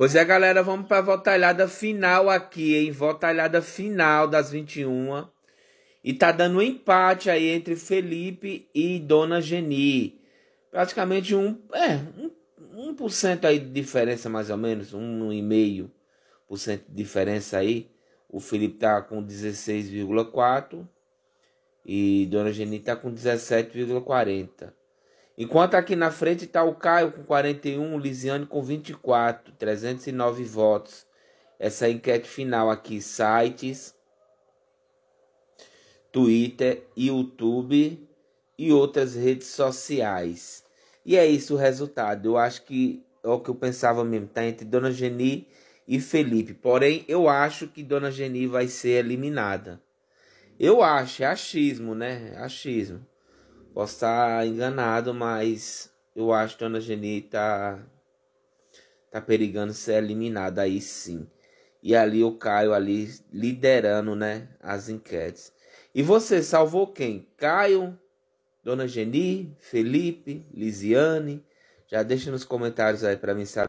Pois é, galera, vamos para a votalhada final aqui, hein? Votalhada final das 21. E tá dando um empate aí entre Felipe e Dona Geni. Praticamente um, é, um, 1% aí de diferença mais ou menos, 1,5% de diferença aí. O Felipe tá com 16,4 e Dona Geni tá com 17,40. Enquanto aqui na frente está o Caio com 41, o Lisiane com 24, 309 votos. Essa enquete final aqui, sites, Twitter, YouTube e outras redes sociais. E é isso o resultado. Eu acho que é o que eu pensava mesmo, tá entre Dona Geni e Felipe. Porém, eu acho que Dona Geni vai ser eliminada. Eu acho, é achismo, né? É achismo. Posso estar tá enganado, mas eu acho que a Ana Geni tá, tá perigando ser eliminada aí sim. E ali o Caio ali liderando, né, as enquetes. E você salvou quem? Caio, Dona Geni, Felipe, Lisiane? Já deixa nos comentários aí para mim saber.